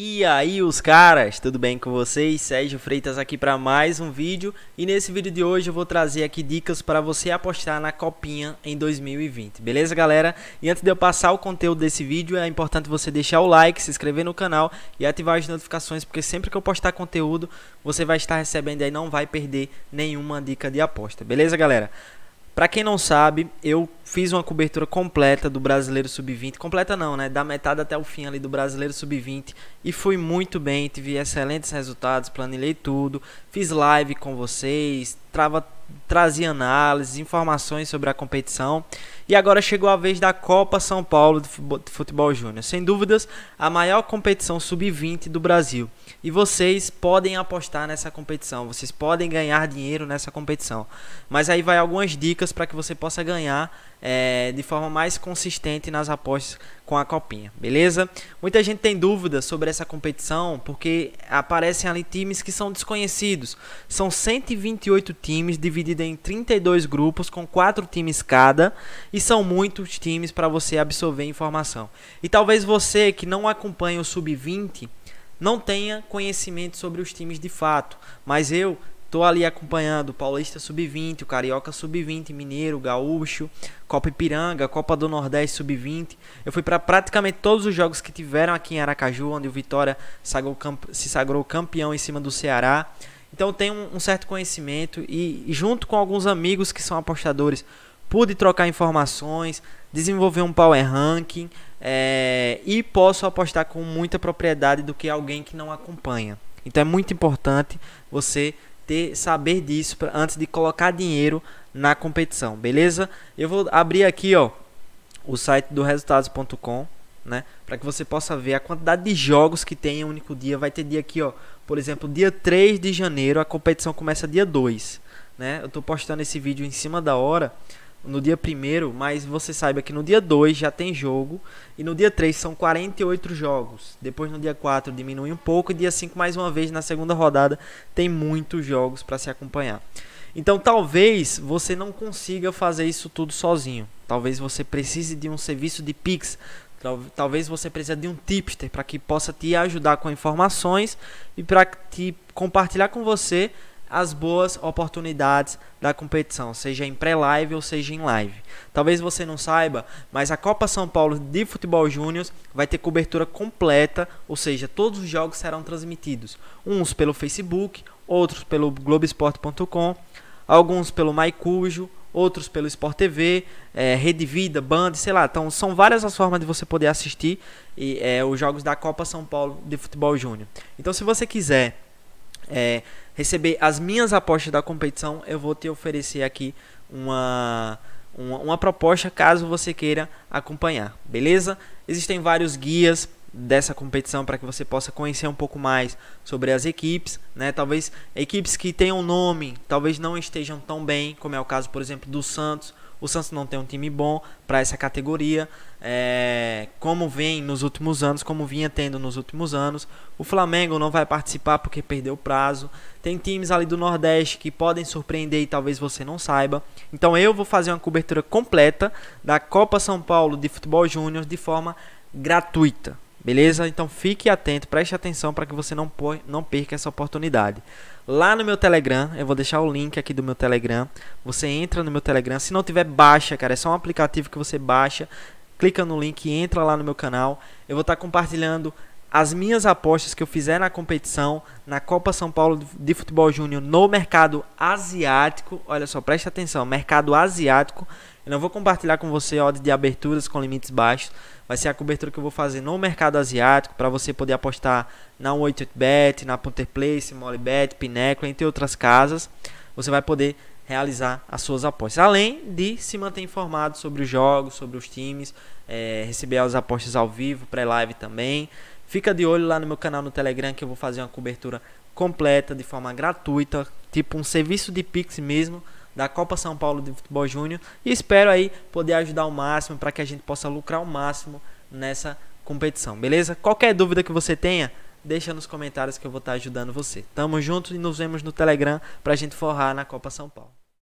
E aí, os caras, tudo bem com vocês? Sérgio Freitas aqui para mais um vídeo. E nesse vídeo de hoje eu vou trazer aqui dicas para você apostar na Copinha em 2020. Beleza, galera? E antes de eu passar o conteúdo desse vídeo, é importante você deixar o like, se inscrever no canal e ativar as notificações, porque sempre que eu postar conteúdo, você vai estar recebendo e não vai perder nenhuma dica de aposta. Beleza, galera? Para quem não sabe, eu fiz uma cobertura completa do Brasileiro Sub-20, completa não, né? Da metade até o fim ali do Brasileiro Sub-20 e fui muito bem, tive excelentes resultados, planilhei tudo, fiz live com vocês, trava, trazia análises, informações sobre a competição. E agora chegou a vez da Copa São Paulo de Futebol Júnior. Sem dúvidas, a maior competição sub-20 do Brasil. E vocês podem apostar nessa competição, vocês podem ganhar dinheiro nessa competição. Mas aí vai algumas dicas para que você possa ganhar é, de forma mais consistente nas apostas com a Copinha, beleza? Muita gente tem dúvidas sobre essa competição porque aparecem ali times que são desconhecidos. São 128 times divididos em 32 grupos com 4 times cada. E e são muitos times para você absorver informação. E talvez você que não acompanha o sub-20 não tenha conhecimento sobre os times de fato, mas eu Tô ali acompanhando o Paulista Sub-20, o Carioca Sub-20, Mineiro, Gaúcho, Copa Ipiranga, Copa do Nordeste Sub-20. Eu fui para praticamente todos os jogos que tiveram aqui em Aracaju, onde o Vitória se sagrou campeão em cima do Ceará. Então tem um, um certo conhecimento e junto com alguns amigos que são apostadores, pude trocar informações, desenvolver um power ranking é, e posso apostar com muita propriedade do que alguém que não acompanha. Então é muito importante você ter saber disso pra, antes de colocar dinheiro na competição, beleza? Eu vou abrir aqui, ó, o site do resultados.com, né, para que você possa ver a quantidade de jogos que tem em um único dia. Vai ter dia aqui, ó, por exemplo, dia 3 de janeiro, a competição começa dia 2, né? Eu estou postando esse vídeo em cima da hora no dia 1 mas você saiba que no dia 2 já tem jogo e no dia 3 são 48 jogos. Depois no dia 4 diminui um pouco e dia 5 mais uma vez na segunda rodada tem muitos jogos para se acompanhar. Então talvez você não consiga fazer isso tudo sozinho. Talvez você precise de um serviço de Pix, talvez você precise de um tipster para que possa te ajudar com informações e para te compartilhar com você as boas oportunidades da competição, seja em pré-live ou seja em live. Talvez você não saiba, mas a Copa São Paulo de Futebol Júnior vai ter cobertura completa, ou seja, todos os jogos serão transmitidos, uns pelo Facebook, outros pelo Globoesporte.com, alguns pelo MyCujo, outros pelo Sport TV, é, Rede Vida, Band, sei lá. Então são várias as formas de você poder assistir e, é, os jogos da Copa São Paulo de Futebol Júnior. Então se você quiser é, receber as minhas apostas da competição, eu vou te oferecer aqui uma, uma, uma proposta caso você queira acompanhar, beleza? Existem vários guias dessa competição para que você possa conhecer um pouco mais sobre as equipes, né? Talvez equipes que tenham nome, talvez não estejam tão bem, como é o caso, por exemplo, do Santos. O Santos não tem um time bom para essa categoria, é, como vem nos últimos anos, como vinha tendo nos últimos anos. O Flamengo não vai participar porque perdeu o prazo. Tem times ali do Nordeste que podem surpreender e talvez você não saiba. Então eu vou fazer uma cobertura completa da Copa São Paulo de Futebol Júnior de forma gratuita Beleza? Então fique atento, preste atenção para que você não, põe, não perca essa oportunidade. Lá no meu Telegram, eu vou deixar o link aqui do meu Telegram. Você entra no meu Telegram. Se não tiver, baixa, cara. É só um aplicativo que você baixa. Clica no link, e entra lá no meu canal. Eu vou estar tá compartilhando as minhas apostas que eu fizer na competição, na Copa São Paulo de Futebol Júnior, no mercado asiático. Olha só, presta atenção, mercado asiático. Eu não vou compartilhar com você odds de aberturas com limites baixos. Vai ser a cobertura que eu vou fazer no mercado asiático para você poder apostar na 188bet, na Punter Place, Molybet, Pinnacle, entre outras casas. Você vai poder realizar as suas apostas. Além de se manter informado sobre os jogos, sobre os times, é, receber as apostas ao vivo, pré-live também. Fica de olho lá no meu canal no Telegram que eu vou fazer uma cobertura completa de forma gratuita, tipo um serviço de Pix mesmo da Copa São Paulo de Futebol Júnior e espero aí poder ajudar o máximo para que a gente possa lucrar o máximo nessa competição, beleza? Qualquer dúvida que você tenha, deixa nos comentários que eu vou estar ajudando você. Tamo junto e nos vemos no Telegram para a gente forrar na Copa São Paulo.